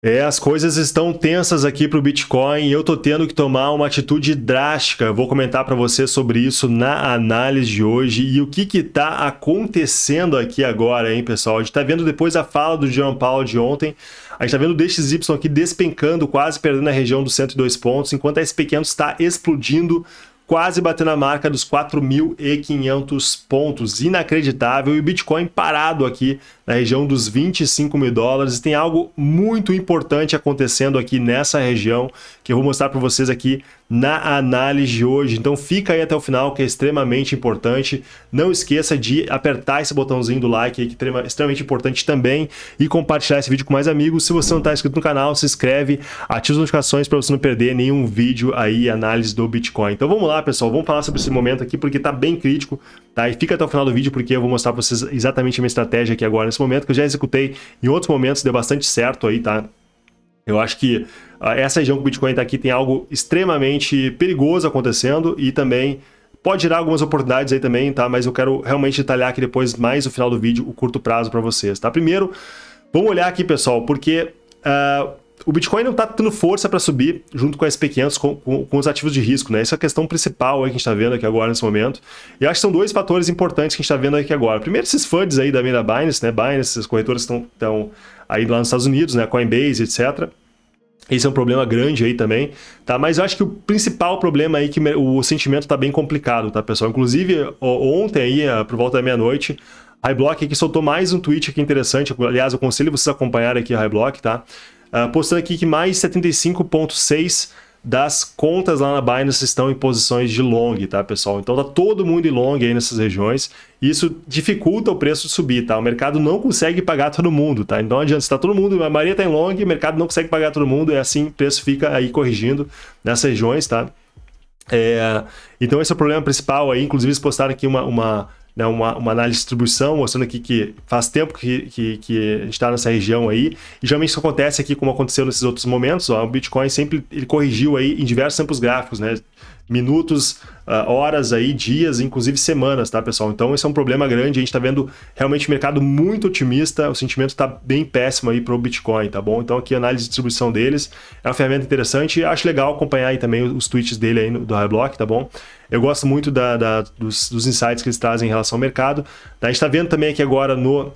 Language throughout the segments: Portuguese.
É, as coisas estão tensas aqui para o Bitcoin e eu tô tendo que tomar uma atitude drástica. Vou comentar para você sobre isso na análise de hoje e o que que tá acontecendo aqui agora, hein, pessoal? A gente tá vendo depois a fala do John Paulo de ontem, a gente tá vendo o DXY aqui despencando, quase perdendo a região dos 102 pontos, enquanto a SP500 está explodindo quase batendo a marca dos 4.500 pontos. Inacreditável. E o Bitcoin parado aqui na região dos 25 mil dólares. Tem algo muito importante acontecendo aqui nessa região que eu vou mostrar para vocês aqui na análise de hoje. Então fica aí até o final que é extremamente importante. Não esqueça de apertar esse botãozinho do like aí, que é extremamente importante também e compartilhar esse vídeo com mais amigos. Se você não está inscrito no canal, se inscreve, ativa as notificações para você não perder nenhum vídeo aí análise do Bitcoin. Então vamos lá pessoal, vamos falar sobre esse momento aqui porque tá bem crítico, tá? E fica até o final do vídeo porque eu vou mostrar para vocês exatamente a minha estratégia aqui agora nesse momento que eu já executei em outros momentos, deu bastante certo aí, tá? Eu acho que ah, essa região que o Bitcoin está aqui tem algo extremamente perigoso acontecendo e também pode gerar algumas oportunidades aí também, tá? Mas eu quero realmente detalhar aqui depois, mais no final do vídeo, o curto prazo para vocês, tá? Primeiro, vamos olhar aqui, pessoal, porque... Uh, o Bitcoin não está tendo força para subir junto com a SP500, com, com, com, os ativos de risco, né? Essa é a questão principal aí que a gente está vendo aqui agora nesse momento. E acho que são dois fatores importantes que a gente está vendo aqui agora. Primeiro, esses funds aí da venda Binance, né? Binance, as corretoras estão aí lá nos Estados Unidos, né? Coinbase, etc. Esse é um problema grande aí também, tá? Mas eu acho que o principal problema aí é que o sentimento está bem complicado, tá, pessoal? Inclusive, ontem aí, eh, por volta da meia-noite, a iBlock aqui soltou mais um tweet aqui interessante. Aliás, eu aconselho vocês a acompanhar aqui a iBlock, tá? Ah, postando aqui que mais 75,6% das contas lá na Binance estão em posições de long, tá, pessoal? Então tá todo mundo em long aí nessas regiões. E isso dificulta o preço de subir, tá? O mercado não consegue pagar todo mundo, tá? Então não adianta, se tá todo mundo, a maioria tá em long, o mercado não consegue pagar todo mundo, é assim o preço fica aí corrigindo nessas regiões, tá? É, então esse é o problema principal aí, inclusive eles postaram aqui uma, uma né, uma, uma análise de distribuição, mostrando aqui que faz tempo que, que, que a gente está nessa região aí. E geralmente isso acontece aqui, como aconteceu nesses outros momentos. Ó, o Bitcoin sempre ele corrigiu aí em diversos tempos gráficos, né? minutos, ah, horas aí, dias, inclusive semanas, tá, pessoal? Então esse é um problema grande. A gente tá vendo realmente o mercado muito otimista, o sentimento tá bem péssimo aí para o Bitcoin, tá bom? Então aqui análise de distribuição deles, é uma ferramenta interessante. Acho legal acompanhar aí também os tweets dele aí no, do Highblock, tá bom? Eu gosto muito da, da dos, dos, insights que eles trazem em relação ao mercado. A gente está vendo também aqui agora no.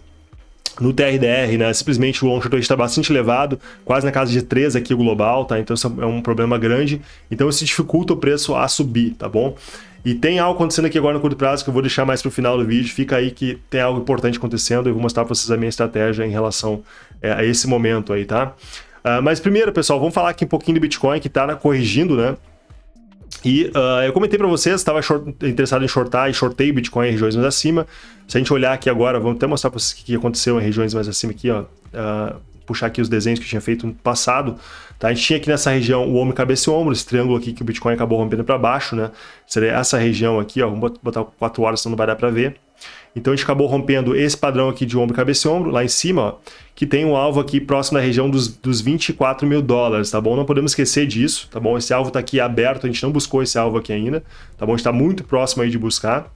No TRDR, né? Simplesmente o long short está bastante elevado, quase na casa de 3 aqui o global, tá? Então isso é um problema grande. Então isso dificulta o preço a subir, tá bom? E tem algo acontecendo aqui agora no curto prazo que eu vou deixar mais para o final do vídeo. Fica aí que tem algo importante acontecendo. Eu vou mostrar para vocês a minha estratégia em relação é, a esse momento aí, tá? Uh, mas primeiro, pessoal, vamos falar aqui um pouquinho do Bitcoin que está né, corrigindo, né? E uh, eu comentei para vocês, estava interessado em shortar e shortei Bitcoin em regiões mais acima. Se a gente olhar aqui agora, vamos até mostrar para vocês o que aconteceu em regiões mais acima aqui, ó. Uh, puxar aqui os desenhos que eu tinha feito no passado. Tá? A gente tinha aqui nessa região o ombro, cabeça e ombro, esse triângulo aqui que o Bitcoin acabou rompendo para baixo, né? Seria essa região aqui, ó, vamos botar 4 horas, senão não vai dar para ver. Então a gente acabou rompendo esse padrão aqui de ombro, cabeça e ombro, lá em cima, ó, que tem um alvo aqui próximo da região dos, dos 24 mil dólares, tá bom? Não podemos esquecer disso, tá bom? Esse alvo tá aqui aberto, a gente não buscou esse alvo aqui ainda, tá bom? A gente tá muito próximo aí de buscar.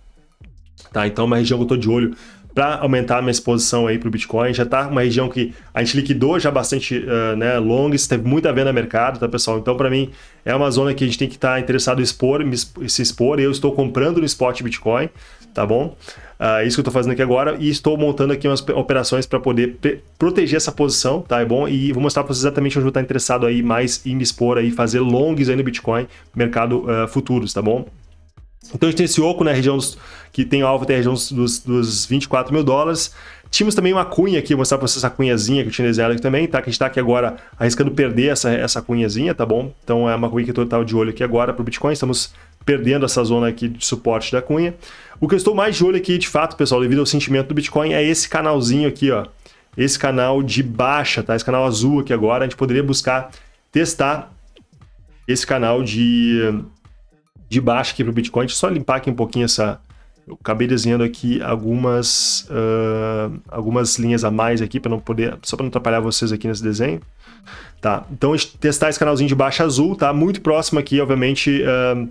Tá, então é uma região que eu tô de olho para aumentar a minha exposição aí para o Bitcoin. Já está uma região que a gente liquidou já bastante uh, né, longs, teve muita venda no mercado, tá, pessoal? Então, para mim, é uma zona que a gente tem que estar tá interessado em expor, se expor. Eu estou comprando no spot Bitcoin, tá bom? Uh, isso que eu estou fazendo aqui agora e estou montando aqui umas operações para poder proteger essa posição, tá? É bom? E vou mostrar para vocês exatamente onde eu estou tá interessado aí mais em me expor aí, fazer longs aí no Bitcoin, mercado uh, futuros, tá bom? Então a gente tem esse oco na né, região dos, que tem alvo até a região dos, dos 24 mil dólares. Tínhamos também uma cunha aqui, vou mostrar para vocês essa cunhazinha que eu tinha aqui também, tá? Que a gente está aqui agora arriscando perder essa, essa cunhazinha, tá bom? Então é uma cunha que eu estava tá de olho aqui agora para o Bitcoin, estamos perdendo essa zona aqui de suporte da cunha. O que eu estou mais de olho aqui, de fato, pessoal, devido ao sentimento do Bitcoin, é esse canalzinho aqui, ó. Esse canal de baixa, tá? Esse canal azul aqui agora, a gente poderia buscar testar esse canal de de baixo aqui para o Bitcoin. Deixa eu só limpar aqui um pouquinho essa... Eu acabei desenhando aqui algumas, uh, algumas linhas a mais aqui para não poder... Só para não atrapalhar vocês aqui nesse desenho. Tá, então testar esse canalzinho de baixa azul, tá? Muito próximo aqui, obviamente... Uh,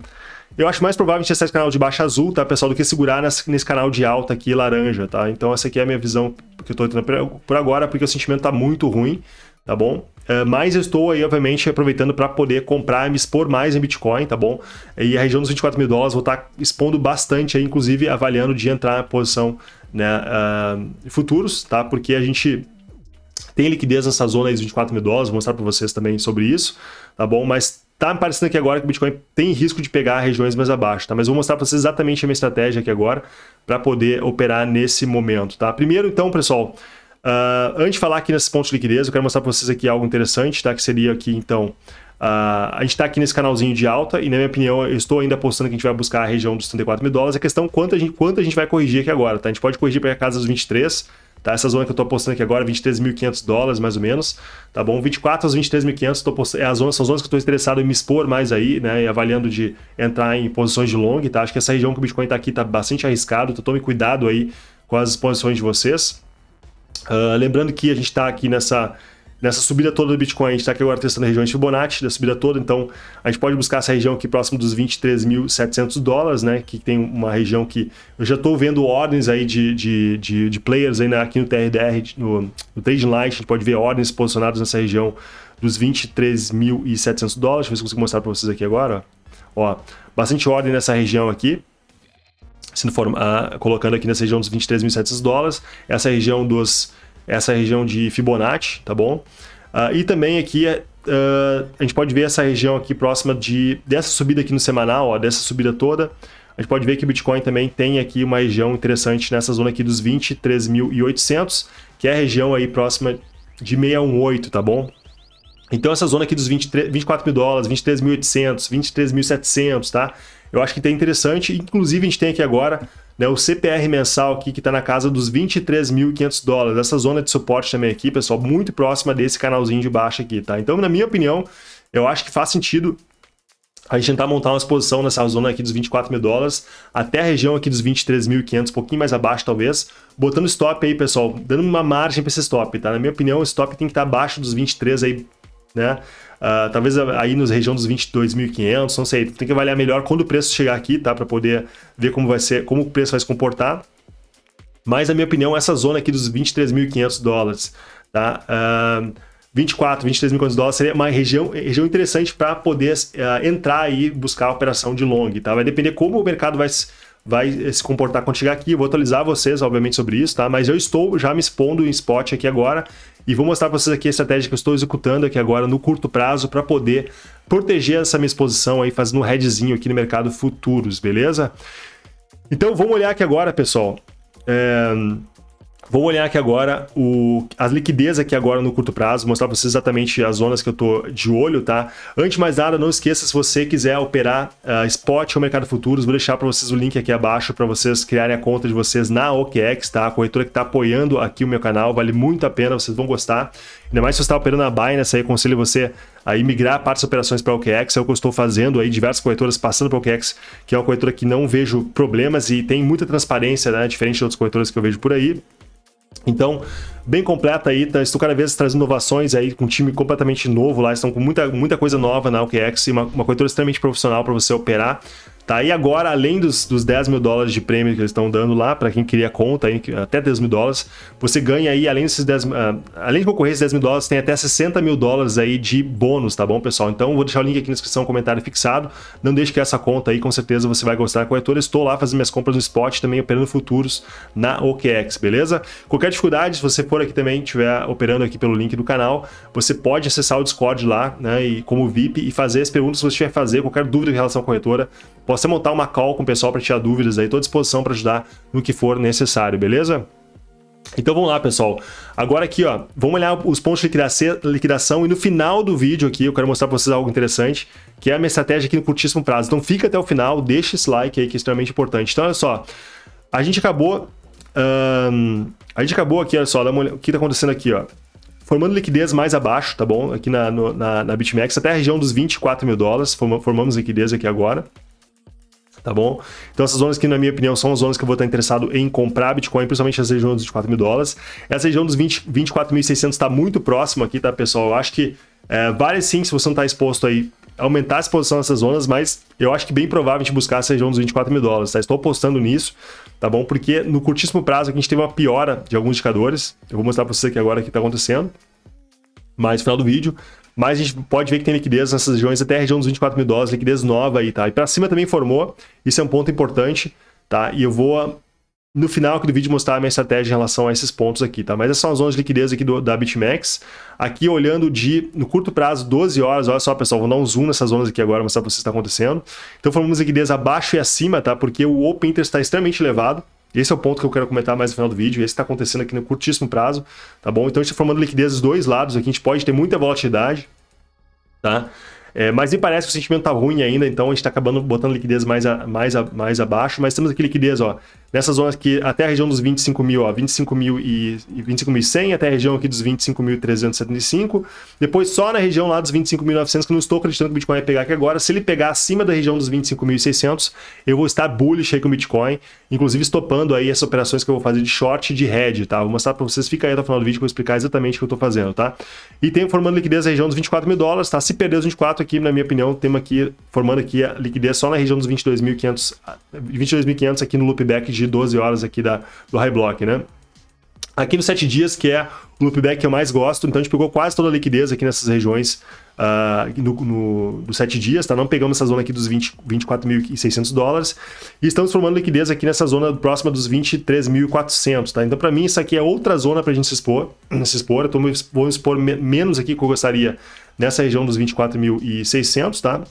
eu acho mais provável testar esse canal de baixa azul, tá, pessoal, do que segurar nesse, nesse canal de alta aqui, laranja, tá? Então essa aqui é a minha visão que eu tô entrando por agora, porque o sentimento tá muito ruim, tá bom? É, mas eu estou aí, obviamente, aproveitando para poder comprar e me expor mais em Bitcoin, tá bom? E a região dos 24 mil dólares vou estar tá expondo bastante aí, inclusive avaliando de entrar na posição né, uh, futuros, tá? Porque a gente tem liquidez nessa zona aí dos 24 mil dólares, vou mostrar para vocês também sobre isso, tá bom? Mas tá me parecendo aqui agora que o Bitcoin tem risco de pegar regiões mais abaixo, tá? Mas vou mostrar para vocês exatamente a minha estratégia aqui agora para poder operar nesse momento, tá? Primeiro, então, pessoal, Uh, antes de falar aqui nesses pontos de liquidez, eu quero mostrar para vocês aqui algo interessante, tá? Que seria aqui, então, Uh, a gente está aqui nesse canalzinho de alta e, na minha opinião, eu estou ainda apostando que a gente vai buscar a região dos 34 mil dólares. A questão é quanto a gente, quanto a gente vai corrigir aqui agora, tá? A gente pode corrigir para a casa dos 23, tá? Essa zona que eu estou apostando aqui agora, 23.500 dólares, mais ou menos, tá bom? 24 aos 23.500 é as zona, são zonas que eu estou interessado em me expor mais aí, né? E avaliando de entrar em posições de long, tá? Acho que essa região que o Bitcoin está aqui está bastante arriscado, então tome cuidado aí com as posições de vocês. Uh, lembrando que a gente está aqui nessa, nessa subida toda do Bitcoin, a gente está aqui agora testando a região de Fibonacci, da subida toda, então a gente pode buscar essa região aqui próximo dos 23.700 dólares, né? Que tem uma região que eu já estou vendo ordens aí de, de, de, de players aí na, aqui no TRDR, no, no Trading Light, a gente pode ver ordens posicionadas nessa região dos 23.700 dólares. Deixa eu ver se eu consigo mostrar para vocês aqui agora. Ó, bastante ordem nessa região aqui sendo ah, colocando aqui nessa região dos 23.700 dólares, essa região dos essa região de Fibonacci, tá bom? Uh, e também aqui uh, a gente pode ver essa região aqui próxima de dessa subida aqui no semanal, ó, dessa subida toda. A gente pode ver que o Bitcoin também tem aqui uma região interessante nessa zona aqui dos 23.800, que é a região aí próxima de 618, tá bom? Então essa zona aqui dos 23, 24 mil dólares, 23.800, 23.700, tá? Eu acho que tem interessante. Inclusive, a gente tem aqui agora né, o CPR mensal aqui, que está na casa dos 23.500 dólares. Essa zona de suporte também aqui, pessoal, muito próxima desse canalzinho de baixo aqui, tá? Então, na minha opinião, eu acho que faz sentido a gente tentar montar uma exposição nessa zona aqui dos 24 mil dólares, até a região aqui dos 23.500, um pouquinho mais abaixo talvez, botando stop aí, pessoal, dando uma margem para esse stop, tá? Na minha opinião, o stop tem que estar tá abaixo dos 23 aí, né? Uh, talvez aí nos região dos 22.500, não sei. Tem que avaliar melhor quando o preço chegar aqui, tá? Para poder ver como vai ser, como o preço vai se comportar. Mas, na minha opinião, essa zona aqui dos 23.500 dólares, tá? Uh, 24, 23.500 dólares seria uma região, região interessante para poder uh, entrar aí e buscar a operação de long, tá? Vai depender como o mercado vai se vai eh, se comportar quando chegar aqui. Eu vou atualizar vocês, obviamente, sobre isso, tá? Mas eu estou já me expondo em spot aqui agora. E vou mostrar para vocês aqui a estratégia que eu estou executando aqui agora no curto prazo para poder proteger essa minha exposição aí, fazendo um headzinho aqui no mercado futuros, beleza? Então vamos olhar aqui agora, pessoal. É... Vou olhar aqui agora o, as liquidez aqui agora no curto prazo, mostrar para vocês exatamente as zonas que eu estou de olho, tá? Antes de mais nada, não esqueça, se você quiser operar uh, spot ou mercado futuros, vou deixar para vocês o link aqui abaixo para vocês criarem a conta de vocês na OKEx, tá? A corretora que está apoiando aqui o meu canal, vale muito a pena, vocês vão gostar. Ainda mais se você está operando na Binance, aí aconselho você a migrar partes das operações para o OKEx, é o que eu estou fazendo aí, diversas corretoras passando para o OKEx, que é uma corretora que não vejo problemas e tem muita transparência, né, diferente de outras corretoras que eu vejo por aí. Então, bem completa aí, tá, estão cada vez trazendo inovações aí, com um time completamente novo lá, estão com muita, muita coisa nova na OKEx, uma, uma corretora extremamente profissional para você operar Tá, e agora, além dos, dos 10 mil dólares de prêmio que eles estão dando lá, para quem cria conta, até 10 mil dólares, você ganha aí, além desses 10 uh, ah, além de concorrer esses 10 mil dólares, tem até 60 mil dólares aí de bônus, tá bom, pessoal? Então, vou deixar o link aqui na descrição, comentário fixado. Não deixe que essa conta aí, com certeza você vai gostar da corretora. Estou lá fazendo minhas compras no spot, também operando futuros na OKEx, beleza? Qualquer dificuldade, se você for aqui também, estiver operando aqui pelo link do canal, você pode acessar o Discord lá, né, e como VIP e fazer as perguntas se você tiver fazer, qualquer dúvida em relação à corretora, pode você montar uma call com o pessoal para tirar dúvidas aí, tô à disposição para ajudar no que for necessário, beleza? Então vamos lá, pessoal. Agora aqui, ó, vamos olhar os pontos de liquidação e no final do vídeo aqui eu quero mostrar para vocês algo interessante, que é a minha estratégia aqui no curtíssimo prazo. Então fica até o final, deixa esse like aí que é extremamente importante. Então olha só, a gente acabou... a gente acabou aqui, olha só, o que está acontecendo aqui, ó formando liquidez mais abaixo, tá bom? Aqui na, no, na, na BitMEX, até a região dos 24 mil dólares, formamos liquidez aqui agora tá bom? Então essas zonas que, na minha opinião, são as zonas que eu vou estar interessado em comprar Bitcoin, principalmente as regiões dos 24 mil dólares. Essa região dos 24.600 está muito próximo aqui, tá, pessoal? Eu acho que é, vale sim, se você não está exposto aí, aumentar a exposição nessas zonas, mas eu acho que bem provável a gente buscar essa região dos 24 mil dólares, tá? Estou apostando nisso, tá bom? Porque no curtíssimo prazo aqui a gente teve uma piora de alguns indicadores. Eu vou mostrar para você aqui agora o que está acontecendo. Mas no final do vídeo, mas a gente pode ver que tem liquidez nessas regiões, até a região dos 24 mil dólares, liquidez nova aí, tá? E para cima também formou, isso é um ponto importante, tá? E eu vou, no final aqui do vídeo, mostrar a minha estratégia em relação a esses pontos aqui, tá? Mas essas são as zonas de liquidez aqui do, da BitMEX. Aqui, olhando de, no curto prazo, 12 horas, olha só, pessoal, vou dar um zoom nessas zonas aqui agora, mostrar para vocês o que está acontecendo. Então, formamos liquidez abaixo e acima, tá? Porque o Open Interest está extremamente elevado, esse é o ponto que eu quero comentar mais no final do vídeo. Esse está acontecendo aqui no curtíssimo prazo, tá bom? Então a gente está formando liquidez dos dois lados. Aqui a gente pode ter muita volatilidade, tá? É, mas me parece que o sentimento está ruim ainda, então a gente está acabando botando liquidez mais, a, mais, a, mais abaixo. Mas temos aqui liquidez, ó, nessa zona aqui, até a região dos 25 mil, ó, 25 mil e, e 25.100, até a região aqui dos 25.375. Depois só na região lá dos 25.900, que não estou acreditando que o Bitcoin vai pegar aqui agora. Se ele pegar acima da região dos 25.600, eu vou estar bullish aí com o Bitcoin, inclusive estopando aí essas operações que eu vou fazer de short e de head tá? Vou mostrar para vocês, fica aí até o final do vídeo que eu vou explicar exatamente o que eu estou fazendo, tá? E tem formando liquidez na região dos 24 mil dólares, tá? Se perder os 24 aqui, na minha opinião, temos aqui, formando aqui a liquidez só na região dos 22.500, 22.500 aqui no loopback de 12 horas aqui da, do High Block, né? Aqui nos 7 dias, que é o loopback que eu mais gosto, então a gente pegou quase toda a liquidez aqui nessas regiões uh, no, no, dos 7 dias, tá? Não pegamos essa zona aqui dos 24.600 dólares e estamos formando liquidez aqui nessa zona próxima dos 23.400, tá? Então para mim isso aqui é outra zona para a gente se expor, se expor. Eu tô, vou expor menos aqui que eu gostaria nessa região dos 24.600, tá?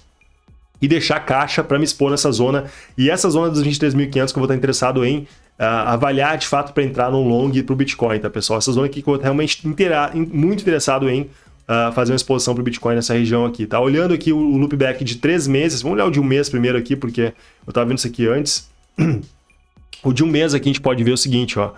e deixar caixa para me expor nessa zona. E essa zona dos 23.500 que eu vou estar interessado em uh, avaliar de fato para entrar no long para o Bitcoin, tá, pessoal? Essa zona aqui que eu realmente inteira, muito interessado em uh, fazer uma exposição para o Bitcoin nessa região aqui, tá? Olhando aqui o, o loopback de três meses, vamos olhar o de um mês primeiro aqui, porque eu estava vendo isso aqui antes. O de um mês aqui a gente pode ver o seguinte, ó.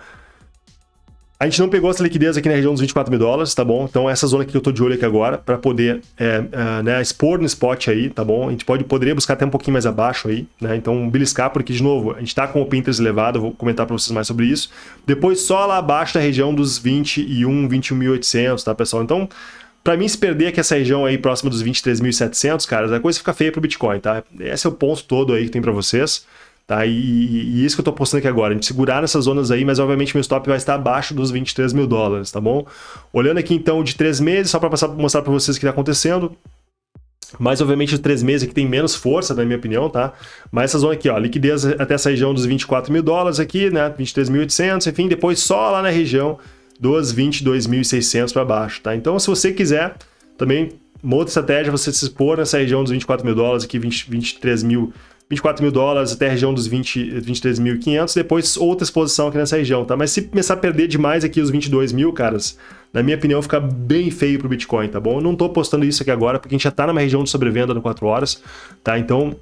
A gente não pegou essa liquidez aqui na região dos 24 mil dólares, tá bom? Então essa é zona aqui que eu tô de olho aqui agora, para poder é, é, né, expor no spot aí, tá bom? A gente pode, poderia buscar até um pouquinho mais abaixo aí, né? Então beliscar, porque de novo, a gente tá com o Pinterest elevado, vou comentar para vocês mais sobre isso. Depois só lá abaixo da região dos 21, 21.800, tá pessoal? Então para mim, se perder aqui essa região aí próxima dos 23.700, cara, a coisa fica feia pro Bitcoin, tá? Esse é o ponto todo aí que tem para vocês. Tá? E, e, isso que eu estou postando aqui agora. A gente segurar nessas zonas aí, mas obviamente meu stop vai estar abaixo dos 23 mil dólares, tá bom? Olhando aqui então de três meses, só para mostrar para vocês o que está acontecendo. Mas, obviamente, os três meses aqui tem menos força, na minha opinião, tá? Mas essa zona aqui, ó, liquidez até essa região dos 24 mil dólares aqui, né? 23.800, enfim, depois só lá na região dos 22.600 para baixo, tá? Então, se você quiser, também, uma outra estratégia, é você se expor nessa região dos 24 mil dólares aqui, 23 mil 24 mil dólares até a região dos 23.500, depois outra exposição aqui nessa região, tá? Mas se começar a perder demais aqui os 22 mil, caras, na minha opinião fica bem feio pro Bitcoin, tá bom? Eu não tô postando isso aqui agora, porque a gente já tá numa região de sobrevenda no 4 horas, tá? Então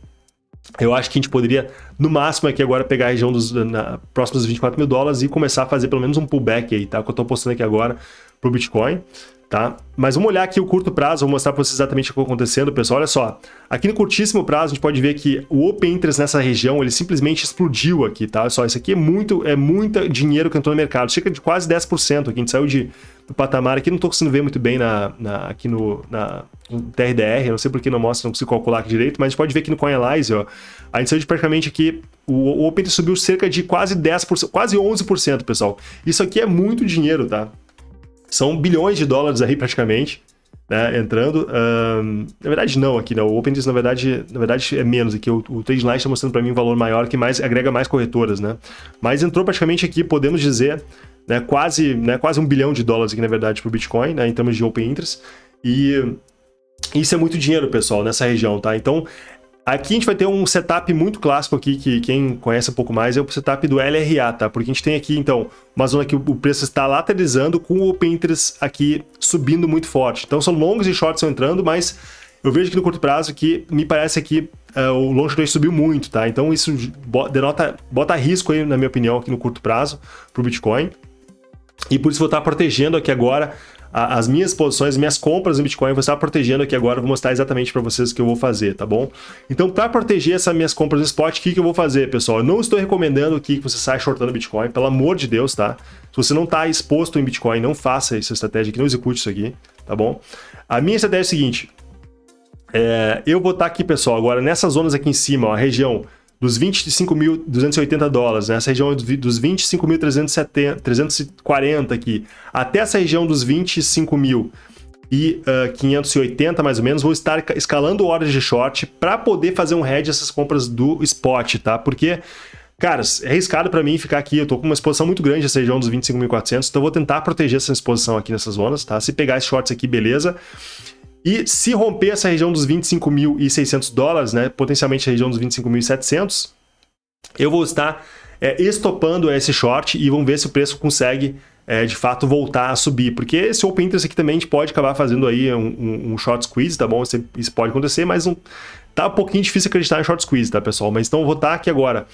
eu acho que a gente poderia, no máximo aqui agora, pegar a região dos na, próximos 24 mil dólares e começar a fazer pelo menos um pullback aí, tá? Que eu tô postando aqui agora pro Bitcoin, tá? Mas vamos olhar aqui o curto prazo, vou mostrar para vocês exatamente o que está acontecendo, pessoal. Olha só, aqui no curtíssimo prazo a gente pode ver que o open interest nessa região, ele simplesmente explodiu aqui, tá? Olha só, isso aqui é muito, é muito dinheiro que entrou no mercado, cerca de quase 10% aqui, a gente saiu de do patamar. Aqui não estou conseguindo ver muito bem na, na aqui no, na, TRDR, não sei porque não mostra, não consigo calcular aqui direito, mas a gente pode ver aqui no CoinAlyze, ó, a gente saiu de praticamente aqui, o, o Open subiu cerca de quase 10%, quase 11%, pessoal. Isso aqui é muito dinheiro, tá? São bilhões de dólares aí praticamente. Né, entrando. Um, na verdade, não aqui, né? O Open na verdade, na verdade é menos aqui. O, o TradeLine está mostrando para mim um valor maior que mais agrega mais corretoras, né? Mas entrou praticamente aqui, podemos dizer, né, quase, né, quase um bilhão de dólares aqui, na verdade, para o Bitcoin, né, em termos de open interest. E isso é muito dinheiro, pessoal, nessa região, tá? Então, aqui a gente vai ter um setup muito clássico aqui, que quem conhece um pouco mais é o setup do LRA, tá? Porque a gente tem aqui, então, uma zona que o preço está lateralizando com o open interest aqui subindo muito forte. Então, são longos e shorts entrando, mas eu vejo que no curto prazo que me parece que uh, o long duration subiu muito, tá? Então, isso denota, bota risco aí, na minha opinião, aqui no curto prazo para o Bitcoin. E por isso vou estar protegendo aqui agora as minhas posições, minhas compras no Bitcoin, vou estar protegendo aqui agora, vou mostrar exatamente para vocês o que eu vou fazer, tá bom? Então, para proteger essas minhas compras no spot, o que, que eu vou fazer, pessoal? Eu não estou recomendando aqui que você saia shortando Bitcoin, pelo amor de Deus, tá? Se você não está exposto em Bitcoin, não faça essa estratégia aqui, não execute isso aqui, tá bom? A minha estratégia é a seguinte, é, eu vou estar aqui, pessoal, agora nessas zonas aqui em cima, ó, a região dos 25.280 dólares, né? essa região é dos 25.340 aqui, até essa região dos 25.580 e uh, ah, 580 mais ou menos, vou estar escalando horas de short para poder fazer um hedge essas compras do spot, tá? Porque, caras, é arriscado para mim ficar aqui, eu tô com uma exposição muito grande nessa região dos 25.400, então vou tentar proteger essa exposição aqui nessas zonas, tá? Se pegar esses shorts aqui, beleza. E se romper essa região dos 25.600 dólares, né, potencialmente a região dos 25.700, eu vou estar é, estopando esse short e vamos ver se o preço consegue é, de fato voltar a subir, porque esse open interest aqui também a gente pode acabar fazendo aí um, um, um short squeeze, tá bom? Isso, isso pode acontecer, mas um, tá um pouquinho difícil acreditar em short squeeze, tá pessoal? Mas então eu vou estar aqui agora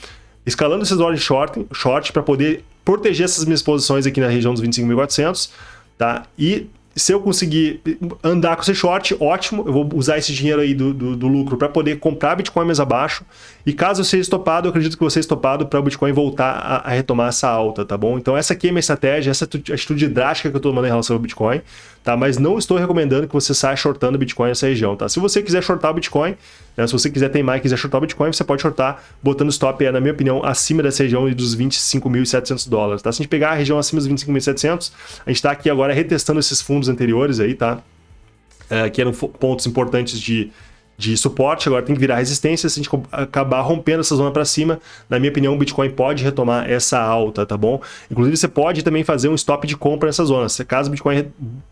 escalando esses ordens short, short para poder proteger essas minhas posições aqui na região dos 25.400, tá? E se eu conseguir andar com esse short, ótimo, eu vou usar esse dinheiro aí do, do, do lucro para poder comprar Bitcoin mais abaixo. E caso eu seja estopado, eu acredito que você é estopado para o Bitcoin voltar a, a, retomar essa alta, tá bom? Então essa aqui é a minha estratégia, essa é atitude drástica que eu estou tomando em relação ao Bitcoin, tá? Mas não estou recomendando que você saia shortando Bitcoin nessa região, tá? Se você quiser shortar o Bitcoin, né, se você quiser teimar e quiser shortar o Bitcoin, você pode shortar botando stop, é, na minha opinião, acima dessa região dos 25.700 dólares, tá? Se a gente pegar a região acima dos 25.700, a gente está aqui agora retestando esses fundos anteriores aí, tá? É, que eram pontos importantes de, de suporte, agora tem que virar resistência. Se a gente acabar rompendo essa zona para cima, na minha opinião, o Bitcoin pode retomar essa alta, tá bom? Inclusive, você pode também fazer um stop de compra nessa zona. Se caso o Bitcoin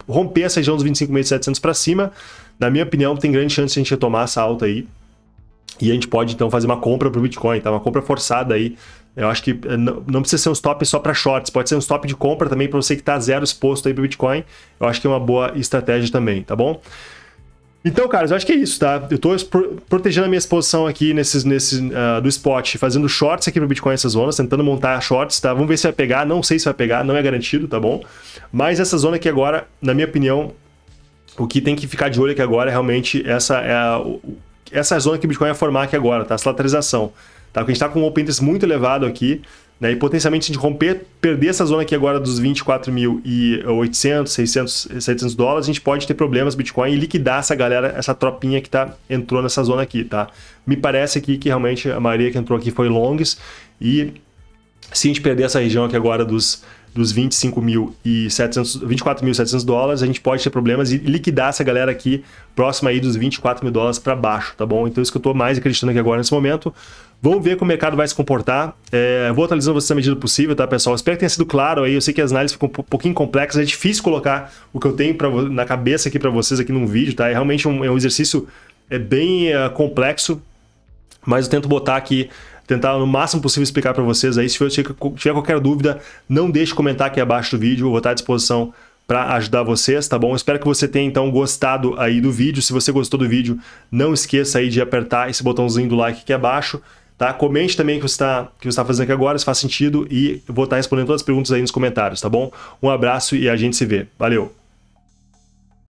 romper essa região dos 25.700 para cima, na minha opinião, tem grande chance de a gente retomar essa alta aí. E a gente pode então fazer uma compra para o Bitcoin, tá? Uma compra forçada aí eu acho que eh, não precisa ser um stop só para shorts, pode ser um stop de compra também para você que está zero exposto aí para Bitcoin. Eu acho que é uma boa estratégia também, tá bom? Então, caras, eu acho que é isso, tá? Eu tô protegendo a minha exposição aqui nesses, nesse, uh, do spot, fazendo shorts aqui o Bitcoin essa zonas, tentando montar shorts, tá? Vamos ver se vai pegar, não sei se vai pegar, não é garantido, tá bom? Mas essa zona aqui agora, na minha opinião, o que tem que ficar de olho aqui agora é realmente essa, é a, essa é zona que o Bitcoin vai formar aqui agora, tá? Essa lateralização. Tá? Porque a gente está com um open interest muito elevado aqui. Né? E potencialmente se a gente romper, perder essa zona aqui agora dos 24.800, 600, 700 dólares, a gente pode ter problemas Bitcoin e liquidar essa galera, essa tropinha que tá, entrou nessa zona aqui, tá? Me parece aqui que realmente a maioria que entrou aqui foi longs e se a gente perder essa região aqui agora dos dos 25.700, 24.700 dólares, a gente pode ter problemas e liquidar essa galera aqui próxima aí dos 24 mil dólares para baixo, tá bom? Então isso que eu estou mais acreditando aqui agora nesse momento. Vamos ver como o mercado vai se comportar. É, vou atualizando vocês na medida possível, tá, pessoal? Espero que tenha sido claro aí. Eu sei que as análises ficam um pouquinho complexas. É difícil colocar o que eu tenho pra, na cabeça aqui para vocês aqui num vídeo, tá? É realmente um, é um exercício é bem é, complexo, mas eu tento botar aqui tentar no máximo possível explicar para vocês aí. Se tiver qualquer dúvida, não deixe de comentar aqui abaixo do vídeo, eu vou estar à disposição para ajudar vocês, tá bom? Espero que você tenha então gostado aí do vídeo. Se você gostou do vídeo, não esqueça aí de apertar esse botãozinho do like aqui abaixo. Tá? Comente também o que você está tá fazendo aqui agora, se faz sentido, e vou estar tá respondendo todas as perguntas aí nos comentários, tá bom? Um abraço e a gente se vê. Valeu!